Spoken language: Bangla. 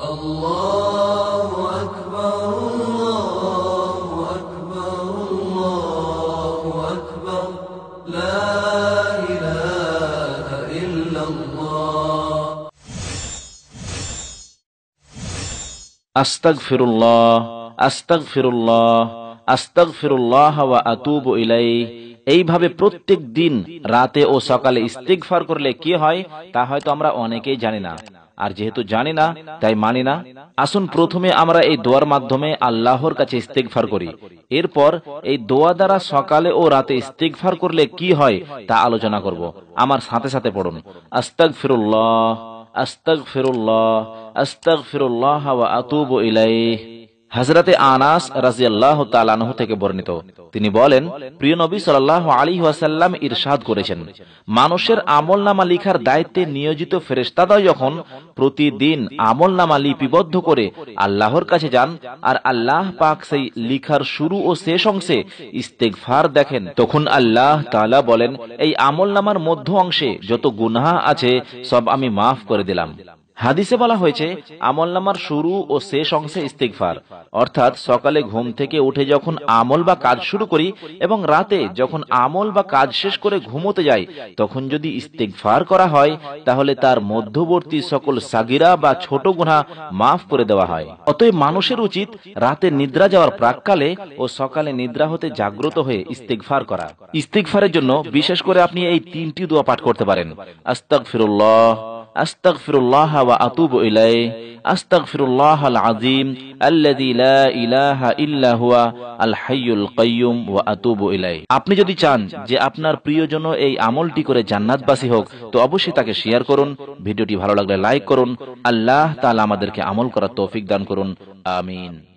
আস্তক ফিরুল্লাহ আস্তক ফিরুল্লাহ আস্তক ফিরুল্লাহ হওয়া আতুব ইলাই এইভাবে প্রত্যেক দিন রাতে ও সকালে ইস্তিকফার করলে কি হয় তা হয়তো আমরা অনেকেই জানি না আর যেহেতু জানি না তাই মানি না আসুন প্রথমে আমরা এই দোয়ার মাধ্যমে আল্লাহর কাছে ইস্তেকফার করি এরপর এই দোয়া দ্বারা সকালে ও রাতে ইস্তেকফার করলে কি হয় তা আলোচনা করব আমার সাথে সাথে পড়ুন আস্তাক ফিরুল্লাহ আস্তাক ফিরুল্লাহ আস্তাক ফিরুল্লাহ আতুব ইলাইহ হাজরাতে আনাস রাজি আল্লাহ তালানহ থেকে বর্ণিত তিনি বলেন প্রিয় নবী সাল আলী ওয়াসাল্লাম ইরশাদ করেছেন মানুষের আমল নামা লিখার দায়িত্বে নিয়োজিত ফেরেস্তাদা যখন প্রতিদিন আমল নামা লিপিবদ্ধ করে আল্লাহর কাছে যান আর আল্লাহ পাক সেই লিখার শুরু ও শেষ অংশে ইস্তেকফার দেখেন তখন আল্লাহ তালা বলেন এই আমল নামার মধ্য অংশে যত গুনহা আছে সব আমি মাফ করে দিলাম হাদিসে বলা হয়েছে আমল নামার শুরু ও শেষ অংশে ইস্তিকফার অর্থাৎ সকালে ঘুম থেকে উঠে যখন আমল বা কাজ শুরু করি এবং রাতে যখন আমল বা কাজ শেষ করে ঘুমোতে যাই তখন যদি ইস্তিকফার করা হয় তাহলে তার মধ্যবর্তী সকল সাগিরা বা ছোট গুণা মাফ করে দেওয়া হয় অতএব মানুষের উচিত রাতে নিদ্রা যাওয়ার প্রাককালে ও সকালে নিদ্রা হতে জাগ্রত হয়ে ইস্তিকফার করা ইস্তিকফারের জন্য বিশেষ করে আপনি এই তিনটি দোয়া পাঠ করতে পারেন আস্তাক ফিরুল্লাহ আস্তাগফিরুল্লাহ ওয়া আতুবু ইলাইহি আযীম আল্লাযী লা ইলাহা ইল্লা হুয়া আল হাইয়ুল কাইয়্যুম ওয়া আতুবু ইলাইহি আপনি যদি চান যে আপনার প্রিয়জন এই আমলটি করে জান্নাতবাসী হোক তো অবশ্যই তাকে শেয়ার করুন ভিডিওটি ভালো লাগলে লাইক করুন আল্লাহ তাআলা আমাদেরকে আমল করার তৌফিক দান করুন আমিন